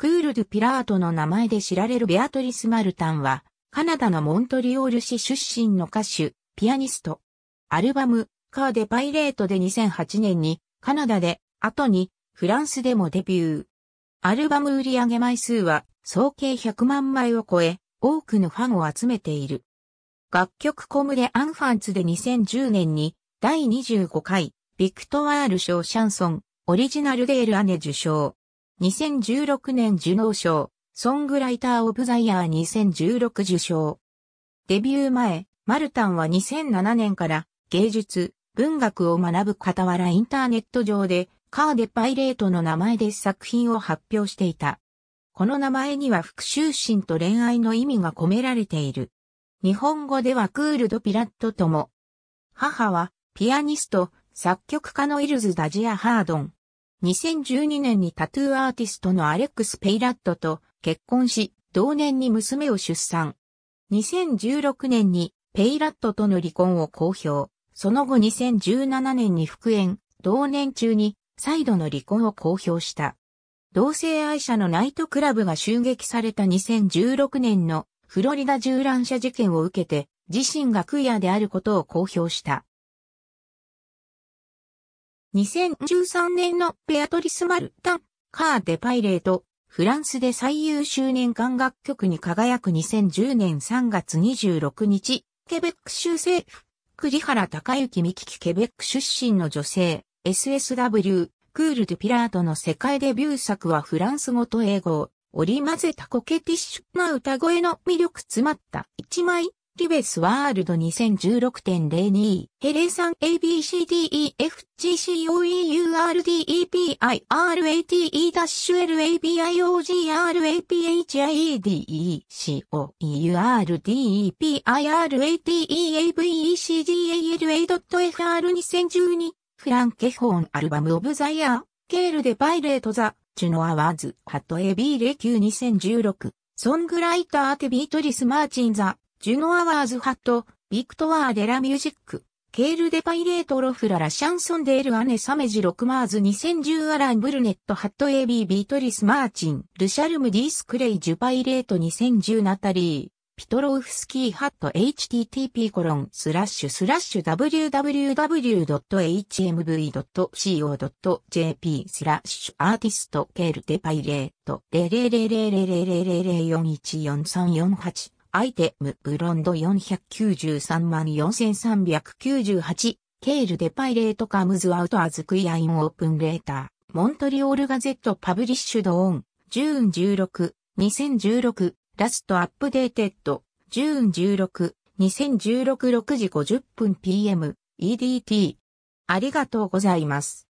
クール・ドゥ・ピラートの名前で知られるベアトリス・マルタンは、カナダのモントリオール市出身の歌手、ピアニスト。アルバム、カーデ・パイレートで2008年に、カナダで、後に、フランスでもデビュー。アルバム売上枚数は、総計100万枚を超え、多くのファンを集めている。楽曲コムレ・アンファンツで2010年に、第25回、ビクトワール賞シャンソン、オリジナルデール・アネ受賞。2016年受納賞、ソングライターオブザイヤー2016受賞。デビュー前、マルタンは2007年から芸術、文学を学ぶ傍らインターネット上でカーデパイレートの名前で作品を発表していた。この名前には復讐心と恋愛の意味が込められている。日本語ではクールドピラットとも。母はピアニスト、作曲家のイルズ・ダジア・ハードン。2012年にタトゥーアーティストのアレックス・ペイラットと結婚し、同年に娘を出産。2016年にペイラットとの離婚を公表。その後2017年に復縁、同年中に再度の離婚を公表した。同性愛者のナイトクラブが襲撃された2016年のフロリダ銃乱射事件を受けて自身がクイアであることを公表した。2013年のベアトリス・マルタン、カー・デ・パイレート、フランスで最優秀年間楽曲に輝く2010年3月26日、ケベック州政府、栗原隆之美希ケベック出身の女性、SSW、クール・デピラートの世界デビュー作はフランス語と英語を織り混ぜたコケティッシュな歌声の魅力詰まった一枚リベスワールド2016.02、ヘレンさん a b c d e f g c o e u r d e p i r a t e a b i o g r a p h i e d e c o e u r d e p i r a t e a v e c a l a f r 2 0 1 2フランケホーンアルバムオブザイヤー、ケールでパイレートザ、チュノアワーズ、ハットエビーレキュー2016、ソングライターテビートリスマーチンザ、ジュノアワーズハット、ビクトワーデラミュージック、ケールデパイレートロフララシャンソンデールアネサメジロクマーズ2010アランブルネットハット AB ビートリスマーチン、ルシャルムディスクレイジュパイレート2010ナタリー。ピトロウフスキーハット http コロンスラッシュスラッシュ www.hmv.co.jp スラッシュアーティストケールデパイレート000000004144348アイテムブロンド493万4398、ケールデパイレートカムズアウトアズクイアインオープンレーター、モントリオールガゼットパブリッシュドオン、ジューン16、2016、ラストアップデーテッド、ジューン16、2016 6時50分 PM、EDT。ありがとうございます。